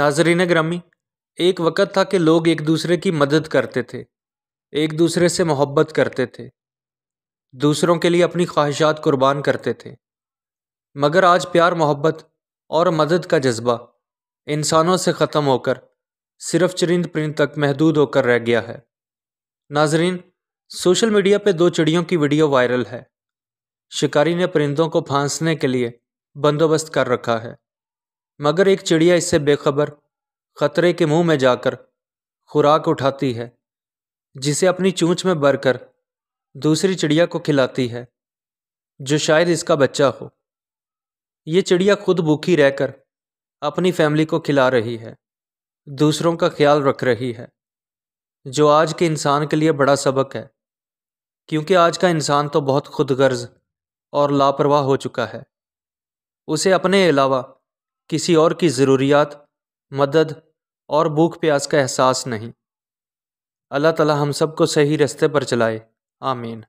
नाजरीन ग्रामी एक वक़्त था कि लोग एक दूसरे की मदद करते थे एक दूसरे से मोहब्बत करते थे दूसरों के लिए अपनी ख्वाहिशात कुर्बान करते थे मगर आज प्यार मोहब्बत और मदद का जज्बा इंसानों से ख़त्म होकर सिर्फ चरिंद प्रिंद तक महदूद होकर रह गया है नाजरीन सोशल मीडिया पे दो चिड़ियों की वीडियो वायरल है शिकारी ने परिंदों को फांसने के लिए बंदोबस्त कर रखा है मगर एक चिड़िया इससे बेखबर खतरे के मुंह में जाकर खुराक उठाती है जिसे अपनी चूंच में भरकर दूसरी चिड़िया को खिलाती है जो शायद इसका बच्चा हो ये चिड़िया खुद भूखी रहकर अपनी फैमिली को खिला रही है दूसरों का ख्याल रख रही है जो आज के इंसान के लिए बड़ा सबक है क्योंकि आज का इंसान तो बहुत खुदगर्ज और लापरवाह हो चुका है उसे अपने अलावा किसी और की ज़रूरियात मदद और भूख प्यास का एहसास नहीं अल्लाह ताला हम सबको सही रास्ते पर चलाए आमीन